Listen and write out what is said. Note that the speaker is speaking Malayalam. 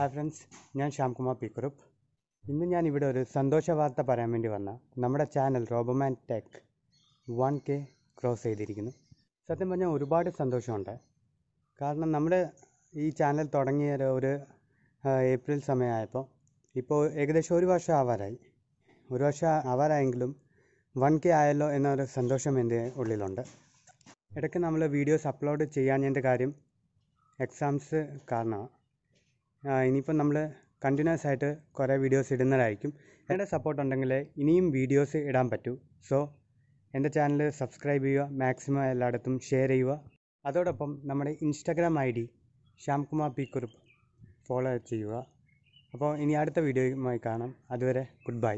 ഹായ് ഫ്രണ്ട്സ് ഞാൻ ശ്യാംകുമാർ പീക്കുറുപ്പ് ഇന്ന് ഞാൻ ഇവിടെ ഒരു സന്തോഷ വാർത്ത പറയാൻ വേണ്ടി വന്ന നമ്മുടെ channel Roboman tech one K cross ചെയ്തിരിക്കുന്നു സത്യം പറഞ്ഞാൽ ഒരുപാട് സന്തോഷമുണ്ട് കാരണം നമ്മുടെ ഈ ചാനൽ തുടങ്ങിയ ഒരു ഏപ്രിൽ സമയമായപ്പോൾ ഇപ്പോൾ ഏകദേശം ഒരു വർഷം ആവാറായി ഒരു വർഷം ആവാറായെങ്കിലും വൺ കെ ആയല്ലോ എന്നൊരു സന്തോഷം എൻ്റെ ഉള്ളിലുണ്ട് ഇടയ്ക്ക് നമ്മൾ വീഡിയോസ് അപ്ലോഡ് എൻ്റെ കാര്യം എക്സാംസ് കാരണമാണ് ഇനിയിപ്പം നമ്മൾ കണ്ടിന്യൂസ് ആയിട്ട് കുറേ വീഡിയോസ് ഇടുന്നതായിരിക്കും എൻ്റെ സപ്പോർട്ട് ഉണ്ടെങ്കിൽ ഇനിയും വീഡിയോസ് ഇടാൻ പറ്റൂ സോ എൻ്റെ ചാനൽ സബ്സ്ക്രൈബ് ചെയ്യുക മാക്സിമം എല്ലായിടത്തും ഷെയർ ചെയ്യുക അതോടൊപ്പം നമ്മുടെ Instagram I D Shyamkumar P കുറിപ്പ് ഫോളോ ചെയ്യുക അപ്പോൾ ഇനി അടുത്ത വീഡിയോയുമായി കാണാം അതുവരെ ഗുഡ് ബൈ